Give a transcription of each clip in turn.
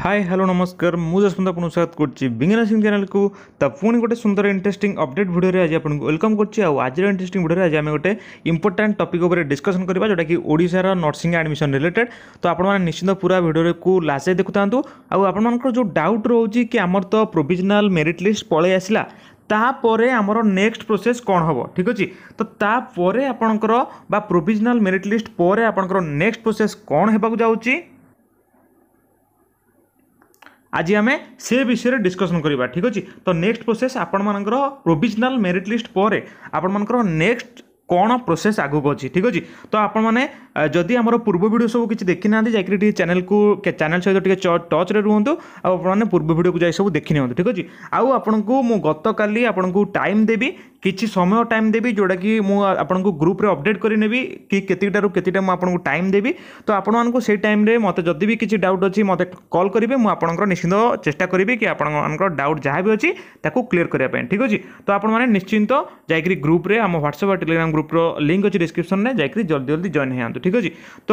hi hello ನಮಸ್ಕಾರ ମୁଁ ଯଶବନ୍ତ ଆପଣଙ୍କୁ ସ୍ୱାଗତ କରୁଛି ବିଜ୍ଞାନ ସିଂ ଚ୍ୟାନେଲକୁ ତ ପୁଣି ଗୋଟେ ସୁନ୍ଦର ଇଣ୍ଟରେଷ୍ଟିଂ ଅପଡେଟ୍ ଭିଡ଼ିଓରେ ଆଜି ଆପଣଙ୍କୁ ୱେଲକମ୍ କରୁଛି ଆଉ ଆଜିର ଇଣ୍ଟରେଷ୍ଟିଂ ଭିଡ଼ିଓରେ ଆଜି ଆମେ ଗୋଟେ ଇମ୍ପୋର୍ଟାଣ୍ଟ ଟପିକ୍ ଉପରେ ଡିସ୍କସନ୍ କରିବା ଯେଉଁଟାକି ଓଡ଼ିଶାର ନର୍ସିଂ ଆଡ଼ମିସନ୍ ରିଲେଟେଡ୍ ତ ଆପଣମାନେ ନିଶ୍ଚିତ ପୁରା ଭିଡ଼ିଓକୁ ଲାଷ୍ଟ ଯାଏ ଦେଖୁଥାନ୍ତୁ ଆଉ ଆପଣମାନଙ୍କର ଯେଉଁ ଡାଉଟ୍ ରହୁଛି କି ଆମର ତ ପ୍ରୋଭିଜନାଲ୍ ମେରିଟ୍ ଲିଷ୍ଟ ପଳେଇ ଆସିଲା ତାପରେ ଆମର ନେକ୍ସଟ ପ୍ରୋସେସ୍ କ'ଣ ହେବ ଠିକ୍ ଅଛି ତ ତାପରେ ଆପଣଙ୍କର ବା ପ୍ରୋଭିଜନାଲ୍ ମେରିଟ୍ ଲିଷ୍ଟ ପରେ ଆପଣଙ୍କର ନେକ୍ସଟ ପ୍ରୋସେସ୍ କ'ଣ ହେବାକୁ ଯାଉଛି আজি আমি সে বিষয়ে ডিসকসন করা ঠিক আছে তো নেক্সট প্রোসেস আপনার প্রোভিজনাল মেরিট লিষ্ট পরে আপনার নেক্সট কোণ প্রোসেস আগুক অছি ঠিক আছে তো আপনার যদি আমার পূর্ব ভিডিও সব কিছু দেখি না যাই টিকি চ্যানেল কু চ্যানেল সহ টিকি টচরে রুহতু আপনার পূর্ব ভিডিও যাই সব দেখি নিহত ঠিক আছে আপনার মু গতকালি আপনার টাইম দেবি କିଛି ସମୟ ଟାଇମ୍ ଦେବି ଯେଉଁଟାକି ମୁଁ ଆପଣଙ୍କୁ ଗ୍ରୁପ୍ରେ ଅପଡ଼େଟ୍ କରିନେବି କି କେତିକିଟାରୁ କେତିକିଟା ମୁଁ ଆପଣଙ୍କୁ ଟାଇମ୍ ଦେବି ତ ଆପଣମାନଙ୍କୁ ସେଇ ଟାଇମ୍ରେ ମୋତେ ଯଦି ବି କିଛି ଡାଉଟ୍ ଅଛି ମୋତେ କଲ୍ କରିବେ ମୁଁ ଆପଣଙ୍କର ନିଶ୍ଚିନ୍ତ ଚେଷ୍ଟା କରିବି କି ଆପଣମାନଙ୍କର ଡାଉଟ୍ ଯାହା ବି ଅଛି ତାକୁ କ୍ଲିୟର୍ କରିବା ପାଇଁ ଠିକ୍ ଅଛି ତ ଆପଣମାନେ ନିଶ୍ଚିନ୍ତ ଯାଇକରି ଗ୍ରୁପ୍ରେ ଆମ ହ୍ୱାଟ୍ସଆପ୍ ବା ଟେଲିଗ୍ରାମ୍ ଗ୍ରୁପ୍ର ଲିଙ୍କ୍ ଅଛି ଡିସ୍କ୍ରିପ୍ସନ୍ରେ ଯାଇକରି ଜଲ୍ଦି ଜଲ୍ଦି ଜଏନ୍ ହେଇଯାଆନ୍ତୁ ଠିକ୍ ଅଛି ତ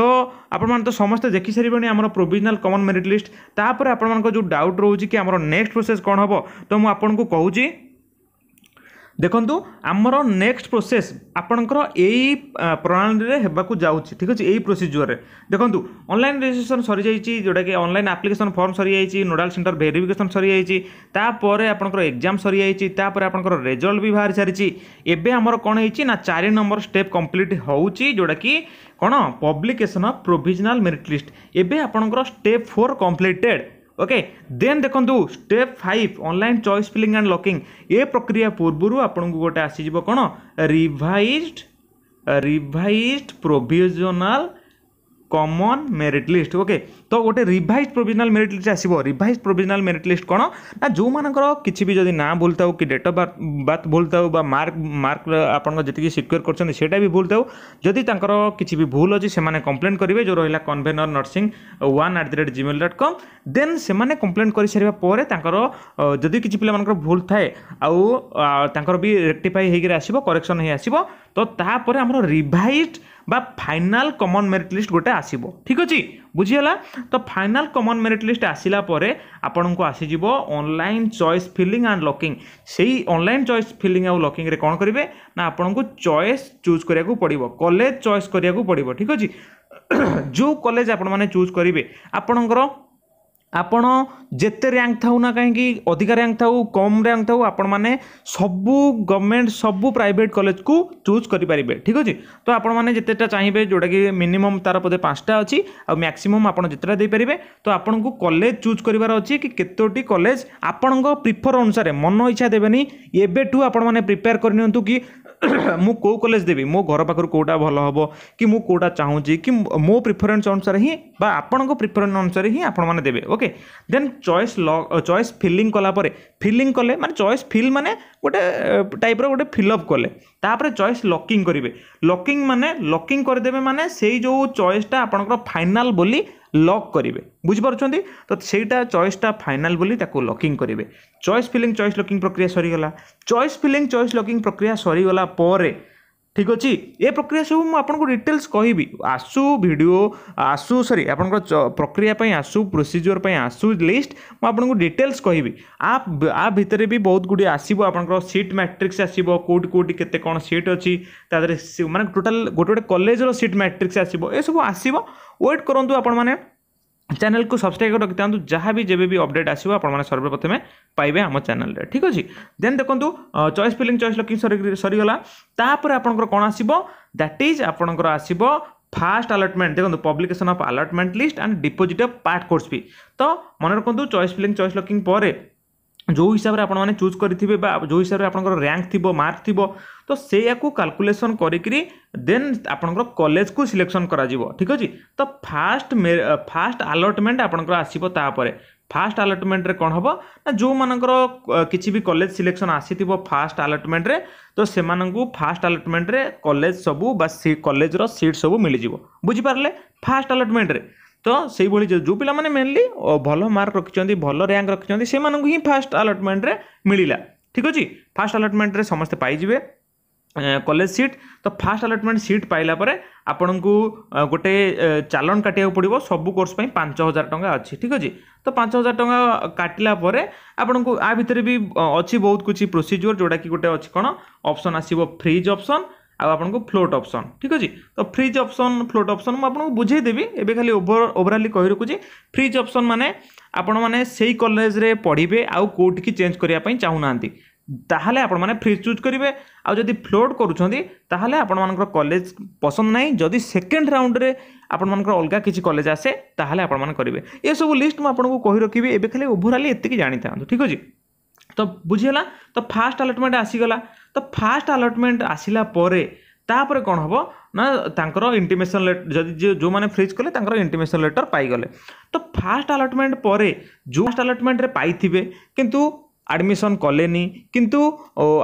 ଆପଣମାନେ ତ ସମସ୍ତେ ଦେଖିସାରିବେଣି ଆମର ପ୍ରୋଭିଜନାଲ୍ କମନ୍ ମେରିଟ୍ ଲିଷ୍ଟ ତାପରେ ଆପଣମାନଙ୍କ ଯେଉଁ ଡାଉଟ୍ ରହୁଛି କି ଆମର ନେକ୍ସଟ ପ୍ରୋସେସ୍ କ'ଣ ହେବ ତ ମୁଁ ଆପଣଙ୍କୁ କହୁଛି ଦେଖନ୍ତୁ ଆମର ନେକ୍ସଟ ପ୍ରୋସେସ୍ ଆପଣଙ୍କର ଏଇ ପ୍ରଣାଳୀରେ ହେବାକୁ ଯାଉଛି ଠିକ୍ ଅଛି ଏଇ ପ୍ରୋସିଜିଓରରେ ଦେଖନ୍ତୁ ଅନଲାଇନ୍ ରେଜିଷ୍ଟ୍ରେସନ୍ ସରିଯାଇଛି ଯେଉଁଟାକି ଅନଲାଇନ୍ ଆପ୍ଲିକେସନ୍ ଫର୍ମ ସରିଯାଇଛି ନୋଡ଼ାଲ୍ ସେଣ୍ଟର ଭେରିଫିକେସନ୍ ସରିଯାଇଛି ତାପରେ ଆପଣଙ୍କର ଏକ୍ଜାମ୍ ସରିଯାଇଛି ତାପରେ ଆପଣଙ୍କର ରେଜଲ୍ଟ ବି ବାହାରି ସାରିଛି ଏବେ ଆମର କ'ଣ ହେଇଛି ନା ଚାରି ନମ୍ବର ଷ୍ଟେପ୍ କମ୍ପ୍ଲିଟ୍ ହେଉଛି ଯେଉଁଟାକି କ'ଣ publication of provisional merit list ଏବେ ଆପଣଙ୍କର step four completed okay then ଦେଖନ୍ତୁ step five online choice filling and locking ଏ ପ୍ରକ୍ରିୟା ପୂର୍ବରୁ ଆପଣଙ୍କୁ ଗୋଟେ ଆସିଯିବ କ'ଣ revised revised provisional common merit list okay ତ ଗୋଟେ ରିଭାଇଜ୍ ପ୍ରୋଭିଜନାଲ୍ ମେରିଟ୍ ଲିଷ୍ଟ ଆସିବ ରିଭାଇଜ୍ ପ୍ରୋଭିଜନାଲ୍ ମେରିଟ୍ ଲିଷ୍ଟ କ'ଣ ନା ଯେଉଁମାନଙ୍କର କିଛି ବି ଯଦି ନାଁ ଭୁଲ ଥାଉ କି ଡେଟ୍ ଅଫ୍ ବାର୍ଥ ବାର୍ଥ ଭୁଲ ଥାଉ ବା ମାର୍କ ମାର୍କ ଆପଣଙ୍କ ଯେତିକି ସିକ୍ୟୋର କରିଛନ୍ତି ସେଇଟା ବି ଭୁଲ ଥାଉ ଯଦି ତାଙ୍କର କିଛି ବି ଭୁଲ ଅଛି ସେମାନେ କମ୍ପ୍ଲେନ୍ କରିବେ ଯେଉଁ ରହିଲା convener nursing one at the rate gmail dot com then ସେମାନେ କମ୍ପ୍ଲେନ୍ କରିସାରିବା ପରେ ତାଙ୍କର ଯଦି କିଛି ପିଲାମାନଙ୍କର ଭୁଲ ଥାଏ ଆଉ ତାଙ୍କର ବି ରେକ୍ଟିଫାଇ ହେଇକିରି ଆସିବ କରେକ୍ସନ୍ ହେଇ ଆସିବ ତ ତାପରେ ଆମର ରିଭାଇଜ୍ বা ফাইনাল কমন মেরিট লিষ্ট গোটে আসব ঠিক অছি বুঝিগলা তো ফাইনাল কমন মেরিট লিষ্ট আসিলা পরে আপনার আসিযোগ online choice filling and locking সেই অনলাইন চয়েস ফিলিং আউ লকিংরে কোণ করবে না আপনার চয়েস চুজ করা পড়ব কলেজ চয়েস করা পড়ব ঠিক অছি যে কলেজ আপনার চুজ করবে আপনার ଆପଣ ଯେତେ ର୍ୟାଙ୍କ ଥାଉ ନା କାହିଁକି ଅଧିକା ର୍ୟାଙ୍କ ଥାଉ କମ୍ ରାଙ୍କ ଥାଉ ଆପଣମାନେ ସବୁ ଗଭର୍ଣ୍ଣମେଣ୍ଟ ସବୁ ପ୍ରାଇଭେଟ୍ କଲେଜକୁ ଚୁଜ୍ କରିପାରିବେ ଠିକ୍ ଅଛି ତ ଆପଣମାନେ ଯେତେଟା ଚାହିଁବେ ଯେଉଁଟାକି ମିନିମମ୍ ତା'ର ବୋଧେ ପାଞ୍ଚଟା ଅଛି ଆଉ ମ୍ୟାକ୍ସିମମ୍ ଆପଣ ଯେତେଟା ଦେଇପାରିବେ ତ ଆପଣଙ୍କୁ କଲେଜ ଚୁଜ୍ କରିବାର ଅଛି କି କେତୋଟି କଲେଜ ଆପଣଙ୍କ ପ୍ରିଫର ଅନୁସାରେ ମନ ଇଚ୍ଛା ଦେବେନି ଏବେଠୁ ଆପଣମାନେ ପ୍ରିପେୟାର କରିନିଅନ୍ତୁ କି ମୁଁ କେଉଁ କଲେଜ ଦେବି ମୋ ଘର ପାଖରୁ କେଉଁଟା ଭଲ ହେବ କି ମୁଁ କେଉଁଟା ଚାହୁଁଛି କି ମୋ ପ୍ରିଫରେନ୍ସ ଅନୁସାରେ ହିଁ ବା ଆପଣଙ୍କ ପ୍ରିଫରେନ୍ସ ଅନୁସାରେ ହିଁ ଆପଣମାନେ ଦେବେ ଓକେ ଦେନ୍ ଚଏସ୍ ଲ ଚଏସ୍ ଫିଲିଂ କଲା ପରେ ଫିଲିଂ କଲେ ମାନେ ଚଏସ୍ ଫିଲ୍ ମାନେ ଗୋଟେ ଟାଇପ୍ର ଗୋଟେ ଫିଲ୍ଅପ୍ କଲେ ତାପରେ ଚଏସ୍ ଲକିଂ କରିବେ ଲକିଂ ମାନେ ଲକିଂ କରିଦେବେ ମାନେ ସେଇ ଯେଉଁ ଚଏସ୍ଟା ଆପଣଙ୍କର ଫାଇନାଲ୍ ବୋଲି লক କରିବେ ବୁଝିପାରୁଛନ୍ତି ତ ସେଇଟା ଚଏସ୍ଟା ଫାଇନାଲ୍ ବୋଲି ତାକୁ ଲକିଂ କରିବେ ଚଏସ୍ ଫିଲିଂ ଚଏସ୍ ଲକିଂ ପ୍ରକ୍ରିୟା ସରିଗଲା ଚଏସ୍ ଫିଲିଂ ଚଏସ୍ ଲକିଂ ପ୍ରକ୍ରିୟା ସରିଗଲା ପରେ ঠিক ଅଛି ଏ ପ୍ରକ୍ରିୟା ସବୁ ମୁଁ ଆପଣଙ୍କୁ ଡିଟେଲ୍ସ କହିବି ଆସୁ ଭିଡ଼ିଓ ଆସୁ ସରି ଆପଣଙ୍କର ପ୍ରକ୍ରିୟା ପାଇଁ ଆସୁ ପ୍ରୋସିଜିଓର ପାଇଁ ଆସୁ ଲିଷ୍ଟ ମୁଁ ଆପଣଙ୍କୁ ଡିଟେଲ୍ସ କହିବି ଆ ଆ ଭିତରେ ବି ବହୁତ ଗୁଡ଼ିଏ ଆସିବ ଆପଣଙ୍କର ସିଟ୍ ମ୍ୟାଟ୍ରିକ୍ସ ଆସିବ କେଉଁଠି କେଉଁଠି କେତେ କ'ଣ ସିଟ୍ ଅଛି ତା ଦେହରେ ମାନେ ଟୋଟାଲ୍ ଗୋଟେ ଗୋଟେ କଲେଜର ସିଟ୍ ମ୍ୟାଟ୍ରିକ୍ସ ଆସିବ ଏସବୁ ଆସିବ ୱେଟ୍ କରନ୍ତୁ ଆପଣମାନେ ଚ୍ୟାନେଲକୁ ସବସ୍କ୍ରାଇବ୍ କରି ରଖିଥାନ୍ତୁ ଯାହା ବି ଯେବେ ବି ଅପଡ଼େଟ୍ ଆସିବ ଆପଣମାନେ ସର୍ବପ୍ରଥମେ পাইবে আম চ্যানেলরে ঠিক আছে দেন দেখুন চয়েস ফিলিং চয়েস লকিং সরিগলা তাপরে আপনার কোণ আসব দ্যাট ইজ আপনার আসব ফার্স্ট আলটমেন্ট দেখুন publication of allotment list and deposit of part course fee তো মনে রাখতু চয়েস ফিলিং চয়েস লকিং পরে जो हिसाब से आपने चूज करेंगे जो हिसाब से आपंकर रैंक थी मार्क थी तो से कालकुलेसन करी देन आपंकर कॉलेज को सिलेक्शन करा ठीक अच्छे तो फास्ट फास्ट आलटमेंट आपंकर आसपर फास्ट आलटमेंट कौन हम ना जो मर किसी भी कलेज सिलेक्शन आसी फास्ट आलटमेंट तो से फास्ट आलटमेंट कलेज सबू कलेजर सीट सब मिलजि बुझिपारे फास्ट आलटमेंट तो से जो जो पाने मेनली भल मार्क रखी भल या रखिंट से ही फास्ट आलटमेंट मिलला ठीक अच्छे फास्ट आलटमेंट समस्त पाइबे কলেজ সিট তো ফার্স্ট অ্যালোটমেন্ট সিট পাইলা পরে আপোনক গটে চালন কাটিয়া পডিবো সব কোর্স পই 5000 টাকা আছে ঠিক আছে তো 5000 টাকা কাটিলা পরে আপোনক আ ভিতৰ বি আছে বহুত কিছু প্ৰসিডিউৰ জডা কি গটে আছে কোন অপচন আছেব ফ্রিজ অপচন আৰু আপোনক ফ্লোট অপচন ঠিক আছে তো ফ্রিজ অপচন ফ্লোট অপচন ম আপোনক বুজাই দেবি এবে খালি ওভার ওভারালি কহি ৰুকুজি ফ্রিজ অপচন মানে আপোন মানে সেই কলেজ ৰে পঢ়িবে আৰু কোট কি চেঞ্জ কৰি পাই চাউনাନ୍ତି ତାହେଲେ ଆପଣମାନେ ଫ୍ରିଜ୍ ଚୁଜ୍ କରିବେ ଆଉ ଯଦି ଫ୍ଲୋଟ୍ କରୁଛନ୍ତି ତାହେଲେ ଆପଣମାନଙ୍କର କଲେଜ ପସନ୍ଦ ନାହିଁ ଯଦି ସେକେଣ୍ଡ ରାଉଣ୍ଡରେ ଆପଣମାନଙ୍କର ଅଲଗା କିଛି କଲେଜ ଆସେ ତାହେଲେ ଆପଣମାନେ କରିବେ ଏସବୁ ଲିଷ୍ଟ ମୁଁ ଆପଣଙ୍କୁ କହି ରଖିବି ଏବେ ଖାଲି ଓଭରାଲି ଏତିକି ଜାଣିଥାନ୍ତୁ ଠିକ୍ ଅଛି ତ ବୁଝିଗଲା ତ ଫାଷ୍ଟ ଆଲଟମେଣ୍ଟ ଆସିଗଲା ତ ଫାଷ୍ଟ ଆଲଟମେଣ୍ଟ ଆସିଲା ପରେ ତାପରେ କ'ଣ ହେବ ନା ତାଙ୍କର ଇଣ୍ଟିମେସନ୍ ଯଦି ଯେଉଁମାନେ ଫ୍ରିଜ୍ କଲେ ତାଙ୍କର ଇଣ୍ଟିମେସନ୍ ଲେଟର୍ ପାଇଗଲେ ତ ଫାଷ୍ଟ ଆଲଟମେଣ୍ଟ ପରେ ଯେଉଁ ଫାଷ୍ଟ ଆଲଟମେଣ୍ଟରେ ପାଇଥିବେ କିନ୍ତୁ ଆଡ଼ମିସନ୍ କଲେନି କିନ୍ତୁ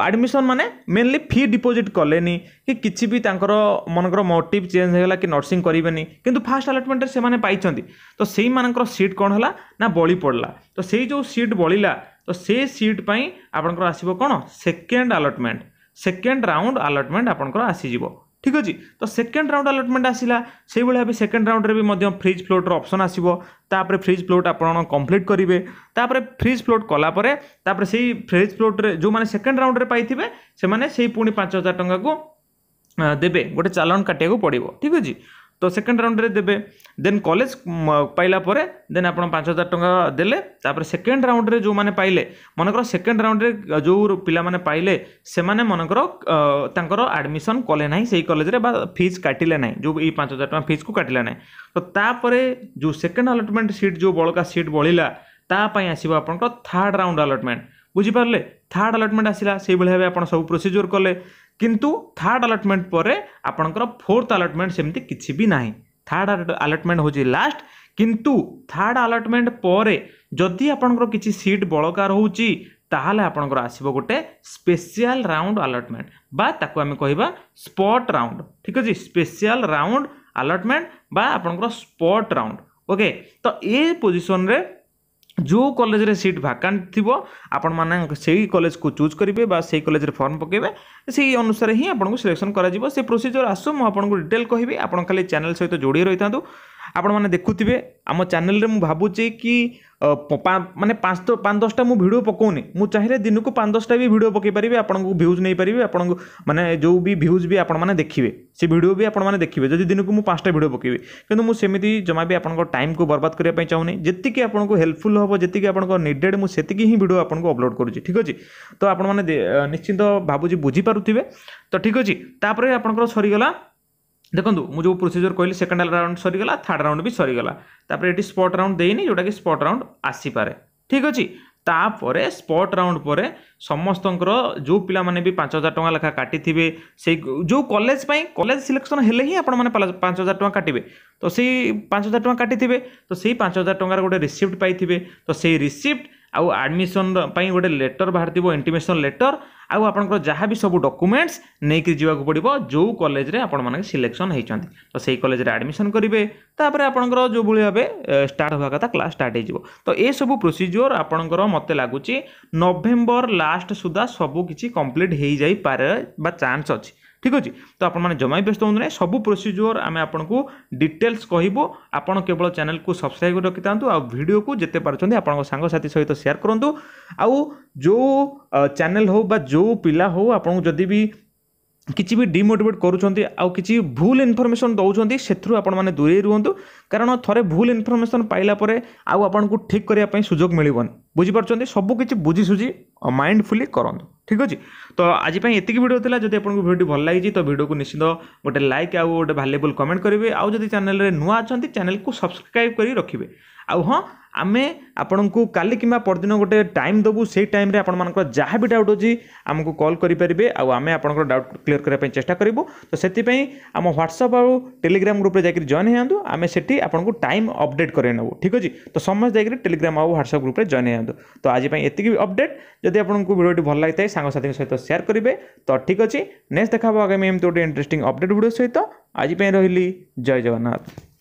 ଆଡ଼ମିସନ୍ ମାନେ ମେନଲି ଫି ଡିପୋଜିଟ୍ କଲେନି କି କିଛି ବି ତାଙ୍କର ମନେକର ମୋଟିଭ୍ ଚେଞ୍ଜ ହେଇଗଲା କି ନର୍ସିଂ କରିବେନି କିନ୍ତୁ ଫାର୍ଷ୍ଟ ଆଲଟମେଣ୍ଟରେ ସେମାନେ ପାଇଛନ୍ତି ତ ସେଇମାନଙ୍କର ସିଟ୍ କ'ଣ ହେଲା ନା ବଳି ପଡ଼ିଲା ତ ସେଇ ଯେଉଁ ସିଟ୍ ବଳିଲା ତ ସେ ସିଟ୍ ପାଇଁ ଆପଣଙ୍କର ଆସିବ କ'ଣ second allotment second round allotment ଆପଣଙ୍କର ଆସିଯିବ ঠিক ଅଛି ତ ସେକେଣ୍ଡ ରାଉଣ୍ଡ ଆଲଟମେଣ୍ଟ ଆସିଲା ସେଇଭଳି ଭାବେ ସେକେଣ୍ଡ ରାଉଣ୍ଡରେ ବି ମଧ୍ୟ ଫ୍ରିଜ୍ ଫ୍ଲୋଟ୍ର ଅପସନ୍ ଆସିବ ତାପରେ ଫ୍ରିଜ୍ ଫ୍ଲୋଟ୍ ଆପଣ କମ୍ପ୍ଲିଟ୍ କରିବେ ତାପରେ ଫ୍ରିଜ୍ ଫ୍ଲୋଟ୍ କଲା ପରେ ତାପରେ ସେଇ ଫ୍ରିଜ୍ ଫ୍ଲୋଟ୍ରେ ଯେଉଁମାନେ ସେକେଣ୍ଡ ରାଉଣ୍ଡରେ ପାଇଥିବେ ସେମାନେ ସେଇ ପୁଣି ପାଞ୍ଚ ହଜାର ଟଙ୍କାକୁ ଦେବେ ଗୋଟେ ଚାଲାଣ କାଟିବାକୁ ପଡ଼ିବ ଠିକ୍ ଅଛି तो सेकेंड राउंड रे देबे देन कॉलेज पाइला देन आप पांच हजार टाँह देपर सेकेंड राउंड में जो माने पाइले मनकर सेकेंड राउंड में जो पिलाने पाइले से मनकर आडमिशन कले ना से कलेज फिज काटिले ना जो ये पांच हजार टाँह फिज को काटिले ना तो तापर जो सेकेंड अलटमेंट सीट जो बड़का सीट बढ़ला तापाई आसो आप थार्ड राउंड अलटमेंट बुझीपारे थार्ड अलटमेंट आसला से भाव आप सब प्रोसीजर कले किंतु थर्ड आलटमेंट पर आपंकर फोर्थ आलटमेंट सेमती किसी भी ना थर्ड आलटमेंट हूँ लास्ट किंतु थर्ड आलटमेंट पर जदि आपंकर किसी सीट बलकार होपर आसव गोटे स्पेशल राउंड आलटमेंट बाकूम कह स्पट राउंड ठीक अच्छे स्पेशल राउंड आलटमेंट बा आपंकर स्पट राउंड ओके तो ये पोजिशन ଯେଉଁ କଲେଜରେ ସିଟ୍ ଭାକାଣ୍ଟ ଥିବ ଆପଣମାନେ ସେଇ କଲେଜକୁ ଚୁଜ୍ କରିବେ ବା ସେଇ କଲେଜରେ ଫର୍ମ ପକାଇବେ ସେଇ ଅନୁସାରେ ହିଁ ଆପଣଙ୍କୁ ସିଲେକ୍ସନ୍ କରାଯିବ ସେ ପ୍ରୋସିଜିଓର ଆସୁ ମୁଁ ଆପଣଙ୍କୁ ଡିଟେଲ୍ କହିବି ଆପଣ ଖାଲି ଚ୍ୟାନେଲ୍ ସହିତ ଯୋଡ଼ି ରହିଥାନ୍ତୁ ଆପଣମାନେ ଦେଖୁଥିବେ ଆମ ଚ୍ୟାନେଲ୍ରେ ମୁଁ ଭାବୁଛି କି ମାନେ ପାଞ୍ଚ ପାଞ୍ଚ ଦଶଟା ମୁଁ ଭିଡ଼ିଓ ପକାଉନି ମୁଁ ଚାହିଁଲେ ଦିନକୁ ପାଞ୍ଚ ଦଶଟା ବି ଭିଡ଼ିଓ ପକାଇ ପାରିବି ଆପଣଙ୍କୁ ଭ୍ୟୁଜ୍ ନେଇପାରିବି ଆପଣଙ୍କୁ ମାନେ ଯେଉଁ ବି ଭ୍ୟୁଜ୍ ବି ଆପଣମାନେ ଦେଖିବେ ସେ ଭିଡ଼ିଓ ବି ଆପଣମାନେ ଦେଖିବେ ଯଦି ଦିନକୁ ମୁଁ ପାଞ୍ଚଟା ଭିଡ଼ିଓ ପକାଇବି କିନ୍ତୁ ମୁଁ ସେମିତି ଜମା ବି ଆପଣଙ୍କ ଟାଇମ୍କୁ ବରବାଦ କରିବା ପାଇଁ ଚାହୁଁନି ଯେତିକି ଆପଣଙ୍କୁ ହେଲ୍ପଫୁଲ୍ ହେବ ଯେତିକି ଆପଣଙ୍କ ନିଡ଼େଡ଼୍ ମୁଁ ସେତିକି ହିଁ ଭିଡ଼ିଓ ଆପଣଙ୍କୁ ଅପଲୋଡ଼ କରୁଛି ଠିକ୍ ଅଛି ତ ଆପଣମାନେ ନିଶ୍ଚିନ୍ତ ଭାବୁଛି ବୁଝିପାରୁଥିବେ ତ ଠିକ୍ ଅଛି ତାପରେ ଆପଣଙ୍କର ସରିଗଲା ଦେଖନ୍ତୁ মু যে প্রোসিজর কহিলি সেকেন্ড ରାଉଣ୍ଡ ସରିଗଲା ଥାର୍ଡ଼ ରାଉଣ୍ଡ ବି ସରିଗଲା ତାପରେ ଏଠି ସ୍ପଟ୍ ରାଉଣ୍ଡ ଦେଇନି ଯେଉଁଟାକି ସ୍ପଟ୍ ରାଉଣ୍ଡ ଆସିପାରେ ଠିକ୍ ଅଛି ତାପରେ ସ୍ପଟ୍ ରାଉଣ୍ଡ ପରେ ସମସ୍ତଙ୍କର ଯେଉଁ ପିଲାମାନେ ବି ପାଞ୍ଚ ହଜାର ଟଙ୍କା ଲେଖା କାଟିଥିବେ ସେଇ ଯେଉଁ କଲେଜ ପାଇଁ କଲେଜ ସିଲେକ୍ସନ୍ ହେଲେ ହିଁ ଆପଣମାନେ ପାଞ୍ଚ ହଜାର ଟଙ୍କା କାଟିବେ ତ ସେଇ ପାଞ୍ଚ ହଜାର ଟଙ୍କା କାଟିଥିବେ ତ ସେଇ ପାଞ୍ଚ ହଜାର ଟଙ୍କାର ଗୋଟେ ରିସିପ୍ଟ ପାଇଥିବେ ତ ସେଇ ରିସିପ୍ଟ ଆଉ ଆଡ଼ମିସନ୍ ପାଇଁ ଗୋଟେ ଲେଟର୍ ବାହାରିଥିବ ଇଣ୍ଟିମେସନ୍ ଲେଟର୍ ଆଉ ଆପଣଙ୍କର ଯାହା ବି ସବୁ ଡକୁମେଣ୍ଟସ୍ ନେଇକି ଯିବାକୁ ପଡ଼ିବ ଯେଉଁ କଲେଜରେ ଆପଣମାନେ ସିଲେକ୍ସନ୍ ହେଇଛନ୍ତି ତ ସେଇ କଲେଜରେ ଆଡ଼ମିସନ୍ କରିବେ ତାପରେ ଆପଣଙ୍କର ଯେଉଁଭଳି ଭାବେ ଷ୍ଟାର୍ଟ ହେବା କଥା କ୍ଲାସ୍ ଷ୍ଟାର୍ଟ ହେଇଯିବ ତ ଏସବୁ ପ୍ରୋସିଜିଓର ଆପଣଙ୍କର ମୋତେ ଲାଗୁଛି ନଭେମ୍ବର ଲାଷ୍ଟ ସୁଦ୍ଧା ସବୁ କିଛି କମ୍ପ୍ଲିଟ୍ ହେଇଯାଇପାରେ ବା ଚାନ୍ସ ଅଛି ठीक अच्छे तो आपने जमा भी व्यस्त हूँ ना सब प्रोसीजर आम आपको डिटेल्स कहू आप केवल चैनल को सब्सक्राइब रखि था आड को जिते पार्टी आपसाथी सहित सेयार करूँ आ जो चेल हो जो पिला हो आपको जदि भी କିଛି ବି ଡିମୋଟିଭେଟ୍ କରୁଛନ୍ତି ଆଉ କିଛି ଭୁଲ ଇନଫର୍ମେସନ୍ ଦେଉଛନ୍ତି ସେଥିରୁ ଆପଣମାନେ ଦୂରେଇ ରୁହନ୍ତୁ କାରଣ ଥରେ ଭୁଲ ଇନଫର୍ମେସନ୍ ପାଇଲା ପରେ ଆଉ ଆପଣଙ୍କୁ ଠିକ୍ କରିବା ପାଇଁ ସୁଯୋଗ ମିଳିବନି ବୁଝିପାରୁଛନ୍ତି ସବୁ କିଛି ବୁଝିସୁଝି ମାଇଣ୍ଡଫୁଲି କରନ୍ତୁ ଠିକ୍ ଅଛି ତ ଆଜି ପାଇଁ ଏତିକି ଭିଡ଼ିଓ ଥିଲା ଯଦି ଆପଣଙ୍କୁ ଭିଡ଼ିଓଟି ଭଲ ଲାଗିଛି ତ ଭିଡ଼ିଓକୁ নিশ্চিত ଗୋଟେ ଲାଇକ୍ ଆଉ ଗୋଟେ ভালুয়েবল କମେଣ୍ଟ କରିବେ ଆଉ ଯଦି চ্যানেল ନୂଆ ଅଛନ୍ତି ଚ୍ୟାନେଲ୍କୁ ସବସ୍କ୍ରାଇବ୍ କରି ରଖିବେ ଆଉ ହଁ ଆମେ ଆପଣଙ୍କୁ କାଲି କିମ୍ବା ପରଦିନ ଗୋଟେ ଟାଇମ୍ ଦେବୁ ସେଇ ଟାଇମ୍ରେ ଆପଣମାନଙ୍କର ଯାହା ବି ଡାଉଟ୍ ଅଛି ଆମକୁ କଲ୍ କରିପାରିବେ ଆଉ ଆମେ ଆପଣଙ୍କର ଡାଉଟ୍ କ୍ଲିଅର୍ କରିବା ପାଇଁ ଚେଷ୍ଟା କରିବୁ ତ ସେଥିପାଇଁ ଆମ ହ୍ୱାଟ୍ସଅପ୍ ଆଉ ଟେଲିଗ୍ରାମ ଗ୍ରୁପ୍ରେ ଯାଇକି ଜଏନ୍ ହେଇଯାନ୍ତୁ ଆମେ ସେଠି ଆପଣଙ୍କୁ ଟାଇମ୍ ଅପଡ଼େଟ୍ କରାଇ ନେବୁ ଠିକ୍ ଅଛି ତ ସମସ୍ତେ ଯାଇକି ଟେଲିଗ୍ରାମ ଆଉ ହ୍ୱାଟ୍ସଅପ୍ ଗ୍ରୁପ୍ରେ ଜଏନ୍ ହେଇଯାନ୍ତୁ ତ ଆଜି ପାଇଁ ଏତିକି ଅପଡ଼େଟ୍ ଯଦି ଆପଣଙ୍କୁ ଭିଡ଼ିଓଟି ଭଲ ଲାଗିଥାଏ ସାଙ୍ଗସାଥିଙ୍କ ସହିତ ସେୟାର କରିବେ ତ ଠିକ୍ ଅଛି ନେକ୍ସଟ ଦେଖା ହେବ ଆଗାମୀ ଏମିତି ଗୋଟେ ଇଣ୍ଟରେଷ୍ଟିଂ ଅପଡ଼େଟ୍ ଭିଡ଼ିଓ ସହିତ ଆଜି ପାଇଁ ରହିଲି ଜୟ ଜଗନ୍ନାଥ